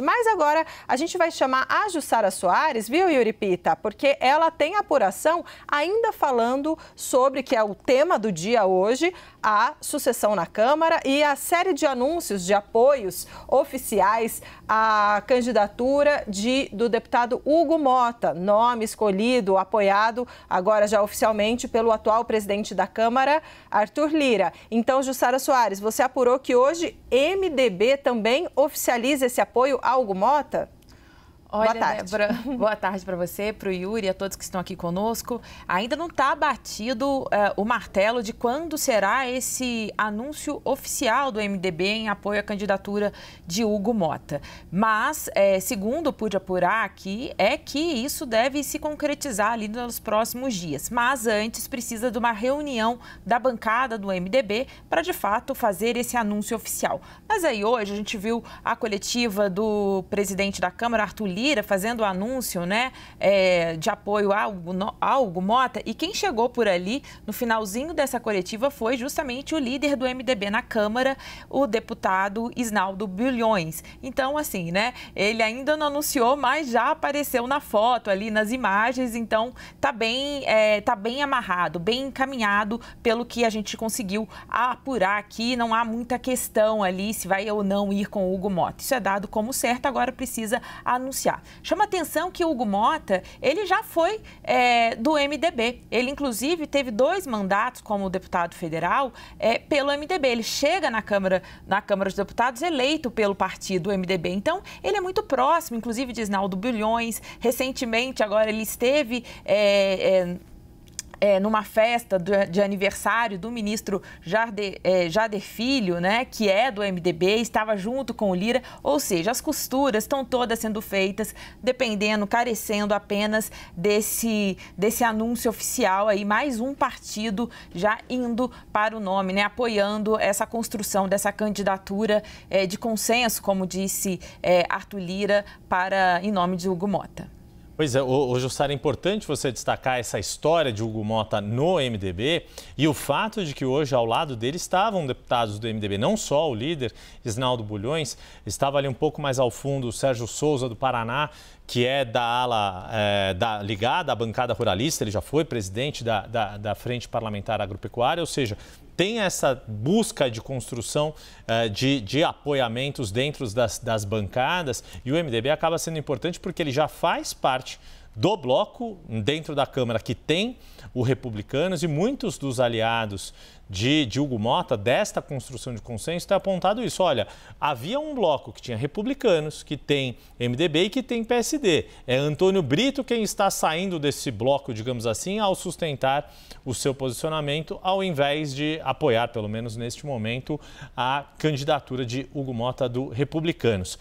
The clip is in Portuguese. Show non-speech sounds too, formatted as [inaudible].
Mas agora a gente vai chamar a Jussara Soares, viu, Yuri Pita? Porque ela tem apuração ainda falando sobre, que é o tema do dia hoje, a sucessão na Câmara e a série de anúncios de apoios oficiais à candidatura de, do deputado Hugo Mota, nome escolhido, apoiado agora já oficialmente pelo atual presidente da Câmara, Arthur Lira. Então, Jussara Soares, você apurou que hoje MDB também oficializa esse apoio Algo Mota? Olha, né, [laughs] boa tarde. Débora, boa tarde para você, para o Yuri, a todos que estão aqui conosco. Ainda não está batido uh, o martelo de quando será esse anúncio oficial do MDB em apoio à candidatura de Hugo Mota. Mas, é, segundo pude apurar aqui, é que isso deve se concretizar ali nos próximos dias. Mas antes precisa de uma reunião da bancada do MDB para, de fato, fazer esse anúncio oficial. Mas aí hoje a gente viu a coletiva do presidente da Câmara, Arthur Lima, fazendo o anúncio né, é, de apoio ao, ao Hugo Mota. E quem chegou por ali no finalzinho dessa coletiva foi justamente o líder do MDB na Câmara, o deputado Isnaldo Bilhões. Então, assim, né? Ele ainda não anunciou, mas já apareceu na foto ali, nas imagens. Então, tá bem, é, tá bem amarrado, bem encaminhado pelo que a gente conseguiu apurar aqui. Não há muita questão ali se vai ou não ir com o Hugo Mota. Isso é dado como certo, agora precisa anunciar já. Chama atenção que o Hugo Mota, ele já foi é, do MDB. Ele, inclusive, teve dois mandatos como deputado federal é, pelo MDB. Ele chega na Câmara, na Câmara dos Deputados eleito pelo partido MDB. Então, ele é muito próximo, inclusive, de Isnaldo Bilhões. Recentemente, agora, ele esteve... É, é é, numa festa de, de, aniversário do ministro Jader, é, Jader Filho, né, que é do MDB, estava junto com o Lira, ou seja, as costuras estão todas sendo feitas, dependendo, carecendo apenas desse, desse anúncio oficial aí, mais um partido já indo para o nome, né, apoiando essa construção dessa candidatura é, de consenso, como disse é, Arthur Lira, para, em nome de Hugo Mota. Pois é, o, o Jussara, é importante você destacar essa história de Hugo Mota no MDB e o fato de que hoje ao lado dele estavam deputados do MDB, não só o líder, Isnaldo Bulhões, estava ali um pouco mais ao fundo o Sérgio Souza do Paraná, que é da ala é, da, ligada à bancada ruralista, ele já foi presidente da, da, da, Frente Parlamentar Agropecuária, ou seja, tem essa busca de construção é, de, de apoiamentos dentro das, das bancadas e o MDB acaba sendo importante porque ele já faz parte do bloco, dentro da Câmara que tem o Republicanos e muitos dos aliados de, de Hugo Mota, desta construção de consenso, está apontado isso. Olha, havia um bloco que tinha republicanos, que tem MDB e que tem PSD. É Antônio Brito quem está saindo desse bloco, digamos assim, ao sustentar o seu posicionamento, ao invés de apoiar, pelo menos neste momento, a candidatura de Hugo Mota do Republicanos.